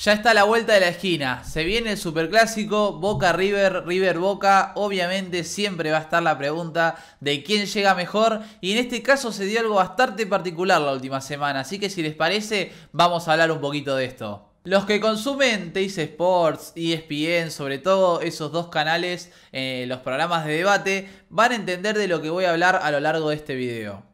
Ya está la vuelta de la esquina. Se viene el superclásico Boca River, River Boca. Obviamente siempre va a estar la pregunta de quién llega mejor. Y en este caso se dio algo bastante particular la última semana. Así que si les parece, vamos a hablar un poquito de esto. Los que consumen Teis Sports, ESPN, sobre todo esos dos canales, eh, los programas de debate, van a entender de lo que voy a hablar a lo largo de este video.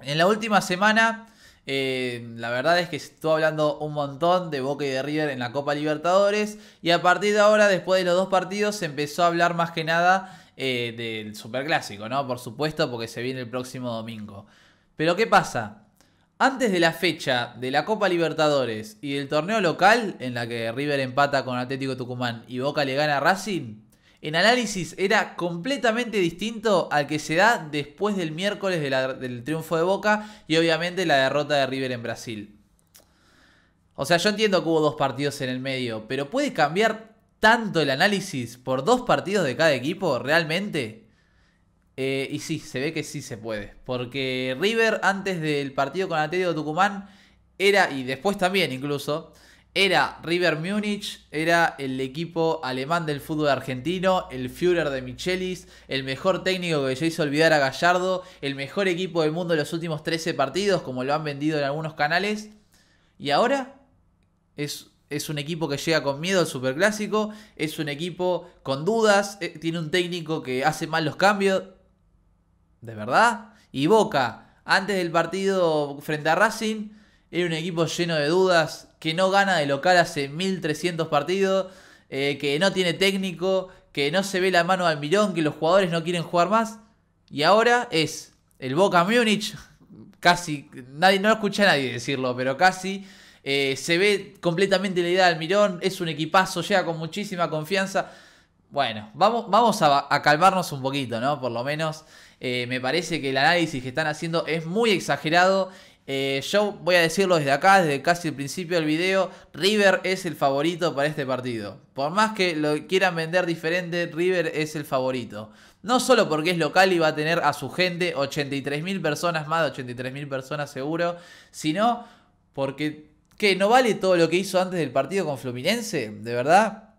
En la última semana eh, la verdad es que estuvo hablando un montón de Boca y de River en la Copa Libertadores. Y a partir de ahora, después de los dos partidos, se empezó a hablar más que nada eh, del Superclásico, ¿no? Por supuesto, porque se viene el próximo domingo. Pero ¿qué pasa? Antes de la fecha de la Copa Libertadores y del torneo local, en la que River empata con Atlético Tucumán y Boca le gana a Racing, en análisis era completamente distinto al que se da después del miércoles del triunfo de Boca y obviamente la derrota de River en Brasil. O sea, yo entiendo que hubo dos partidos en el medio, pero ¿puede cambiar tanto el análisis por dos partidos de cada equipo realmente? Eh, y sí, se ve que sí se puede. Porque River antes del partido con Atlético Tucumán era, y después también incluso, era River Múnich, era el equipo alemán del fútbol argentino, el Führer de Michelis, el mejor técnico que se hizo olvidar a Gallardo, el mejor equipo del mundo en los últimos 13 partidos, como lo han vendido en algunos canales. Y ahora es, es un equipo que llega con miedo al superclásico, es un equipo con dudas, eh, tiene un técnico que hace mal los cambios. ¿De verdad? Y Boca, antes del partido frente a Racing, era un equipo lleno de dudas, que no gana de local hace 1300 partidos, eh, que no tiene técnico, que no se ve la mano al millón, que los jugadores no quieren jugar más. Y ahora es el Boca Múnich, casi, nadie, no escucha a nadie decirlo, pero casi eh, se ve completamente la idea del Mirón, es un equipazo, llega con muchísima confianza. Bueno, vamos, vamos a, calmarnos un poquito, ¿no? Por lo menos eh, me parece que el análisis que están haciendo es muy exagerado eh, yo voy a decirlo desde acá, desde casi el principio del video, River es el favorito para este partido. Por más que lo quieran vender diferente, River es el favorito. No solo porque es local y va a tener a su gente, 83.000 personas, más de 83.000 personas seguro, sino porque, ¿qué? ¿No vale todo lo que hizo antes del partido con Fluminense? ¿De verdad?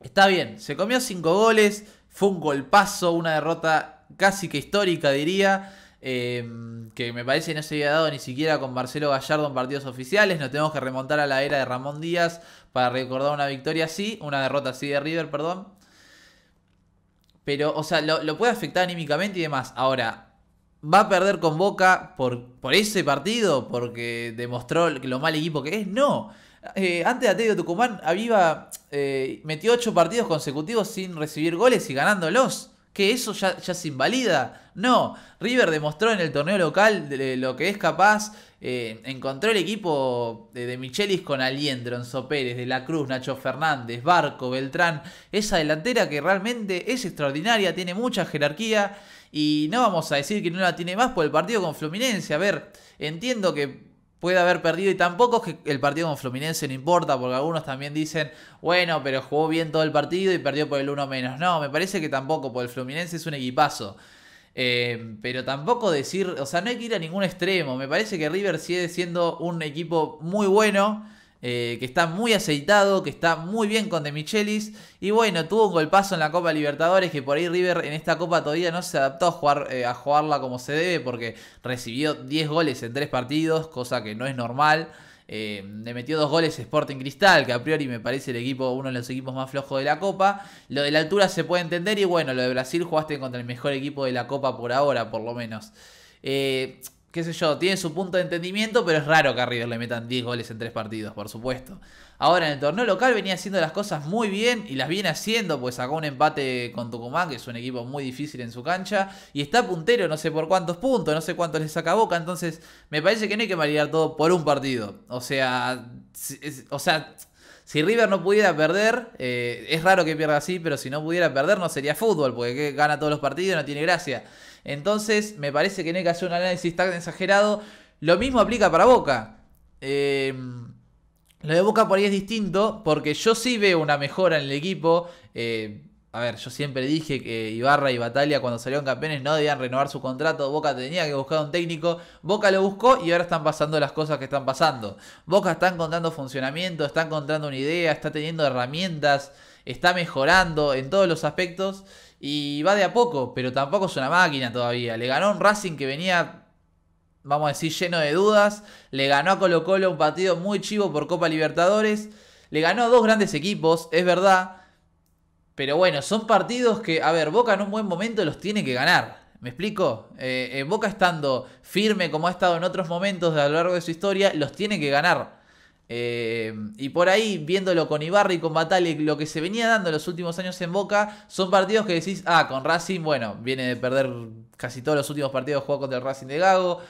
Está bien, se comió 5 goles, fue un golpazo, una derrota casi que histórica diría. Em, que me parece no se había dado ni siquiera con Marcelo Gallardo en partidos oficiales. Nos tenemos que remontar a la era de Ramón Díaz para recordar una victoria así, una derrota así de River, perdón. Pero, o sea, lo, puede afectar anímicamente y demás. Ahora, va a perder con Boca por, por ese partido, porque demostró lo mal equipo que es. No. Eh, antes de Ateo Tucumán, Aviva eh, metió 8 partidos consecutivos sin recibir goles y ganándolos que eso ya, se invalida. No, River demostró en el torneo local lo que es capaz. Eh, encontró el equipo de, de, Michelis con Aliendro, Enzo Pérez, De la Cruz, Nacho Fernández, Barco, Beltrán. Esa delantera que realmente es extraordinaria, tiene mucha jerarquía. Y no vamos a decir que no la tiene más por el partido con Fluminense. A ver, entiendo que puede haber perdido. Y tampoco es que el partido con Fluminense no importa, porque algunos también dicen, bueno, pero jugó bien todo el partido y perdió por el uno menos. No, me parece que tampoco, porque el Fluminense es un equipazo. Eh, pero tampoco decir, o sea, no hay que ir a ningún extremo. Me parece que River sigue siendo un equipo muy bueno. Eh, que está muy aceitado, que está muy bien con De Michelis. Y bueno, tuvo un golpazo en la Copa Libertadores que por ahí River en esta Copa todavía no se adaptó a, jugar, eh, a jugarla como se debe porque recibió 10 goles en 3 partidos, cosa que no es normal. Eh, le metió dos goles Sporting Cristal, que a priori me parece el equipo, uno de los equipos más flojos de la Copa. Lo de la altura se puede entender y bueno, lo de Brasil jugaste contra el mejor equipo de la Copa por ahora, por lo menos. Eh, qué sé yo, tiene su punto de entendimiento, pero es raro que a River le metan 10 goles en 3 partidos, por supuesto. Ahora, en el torneo local venía haciendo las cosas muy bien y las viene haciendo, pues sacó un empate con Tucumán, que es un equipo muy difícil en su cancha, y está puntero, no sé por cuántos puntos, no sé cuánto les saca Boca, entonces me parece que no hay que validar todo por un partido. O sea, o sea, si River no pudiera perder, eh, es raro que pierda así, pero si no pudiera perder no sería fútbol, porque gana todos los partidos, no tiene gracia. Entonces, me parece que no hay que hacer un análisis tan exagerado. Lo mismo aplica para Boca. Eh, lo de Boca por ahí es distinto, porque yo sí veo una mejora en el equipo. Eh, a ver, yo siempre dije que Ibarra y Batalla cuando salieron campeones no debían renovar su contrato. Boca tenía que buscar un técnico. Boca lo buscó y ahora están pasando las cosas que están pasando. Boca está encontrando funcionamiento, está encontrando una idea, está teniendo herramientas, está mejorando en todos los aspectos y va de a poco, pero tampoco es una máquina todavía. Le ganó un Racing que venía, vamos a decir, lleno de dudas. Le ganó a Colo Colo un partido muy chivo por Copa Libertadores. Le ganó a dos grandes equipos, es verdad pero bueno, son partidos que, a ver, Boca en un buen momento los tiene que ganar. ¿Me explico? En eh, eh, Boca estando firme como ha estado en otros momentos a lo largo de su historia, los tiene que ganar. Eh, y por ahí, viéndolo con Ibarra y con Batali, lo que se venía dando en los últimos años en Boca, son partidos que decís, ah, con Racing, bueno, viene de perder casi todos los últimos partidos, juego contra el Racing de Gago,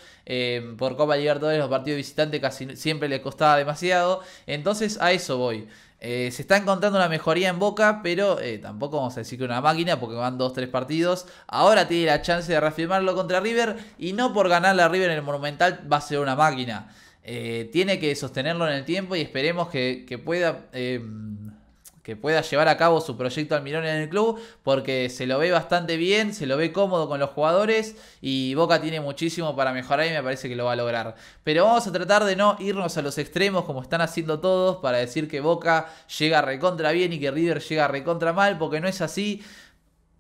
por Copa Libertadores los partidos visitantes casi siempre le costaba demasiado, entonces a eso voy. Eh, se está encontrando una mejoría en Boca, pero eh, tampoco vamos a decir que una máquina porque van 2-3 partidos. Ahora tiene la chance de reafirmarlo contra River y no por ganarle a River en el Monumental va a ser una máquina. Eh, tiene que sostenerlo en el tiempo y esperemos que, que pueda... Eh, que pueda llevar a cabo su proyecto al Almirón en el club, porque se lo ve bastante bien, se lo ve cómodo con los jugadores y Boca tiene muchísimo para mejorar y me parece que lo va a lograr. Pero vamos a tratar de no irnos a los extremos como están haciendo todos para decir que Boca llega recontra bien y que River llega recontra mal, porque no es así.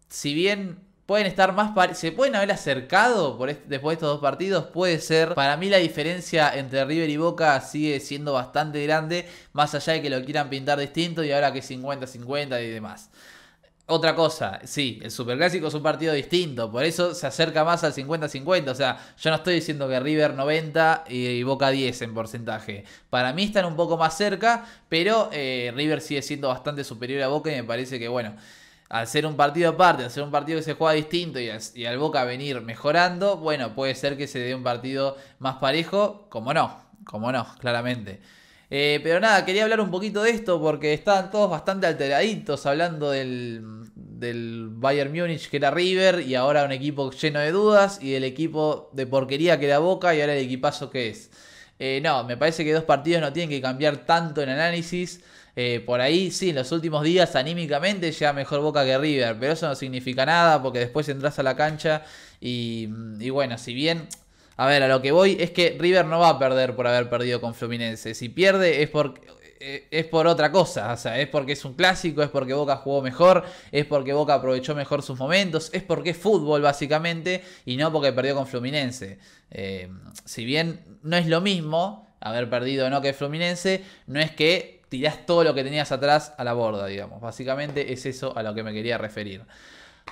Si bien pueden estar más se pueden haber acercado después de estos dos partidos puede ser para mí la diferencia entre River y Boca sigue siendo bastante grande más allá de que lo quieran pintar distinto y ahora que 50-50 y demás otra cosa, sí, el Superclásico es un partido distinto, por eso se acerca más al 50-50, o sea, yo no estoy diciendo que River 90 y Boca 10 en porcentaje, para mí están un poco más cerca, pero eh, River sigue siendo bastante superior a Boca y me parece que, bueno, hacer un partido aparte, hacer un partido que se juega distinto y, al Boca venir mejorando, bueno, puede ser que se dé un partido más parejo, como no, como no, claramente. Eh, pero nada, quería hablar un poquito de esto porque estaban todos bastante alteraditos hablando del, del Bayern Múnich que era River y ahora un equipo lleno de dudas y del equipo de porquería que era Boca y ahora el equipazo que es. Eh, no, me parece que dos partidos no tienen que cambiar tanto en análisis. Eh, por ahí, sí, en los últimos días anímicamente ya mejor Boca que River, pero eso no significa nada porque después entras a la cancha y, bueno, si bien a ver, a lo que voy es que River no va a perder por haber perdido con Fluminense. Si pierde es por, eh, es por otra cosa. O sea, es porque es un clásico, es porque Boca jugó mejor, es porque Boca aprovechó mejor sus momentos, es porque es fútbol básicamente y no porque perdió con Fluminense. Eh, si bien no es lo mismo haber perdido o no que Fluminense, no es que tirás todo lo que tenías atrás a la borda, digamos. Básicamente es eso a lo que me quería referir.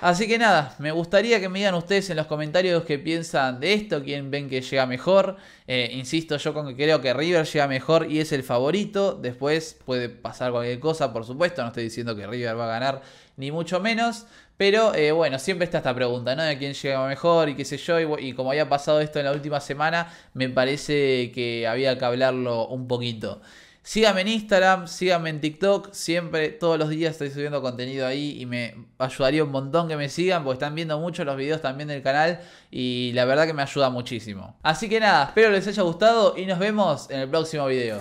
Así que nada, me gustaría que me digan ustedes en los comentarios qué piensan de esto, quién ven que llega mejor. Eh, insisto, yo con que creo que River llega mejor y es el favorito. Después puede pasar cualquier cosa, por supuesto. No estoy diciendo que River va a ganar, ni mucho menos. Pero eh, bueno, siempre está esta pregunta, ¿no? De quién llega mejor y qué sé yo. Y, y, como había pasado esto en la última semana, me parece que había que hablarlo un poquito. Síganme en Instagram, síganme en TikTok. Siempre, todos los días estoy subiendo contenido ahí y me ayudaría un montón que me sigan porque están viendo mucho los videos también del canal y la verdad que me ayuda muchísimo. Así que nada, espero les haya gustado y nos vemos en el próximo video.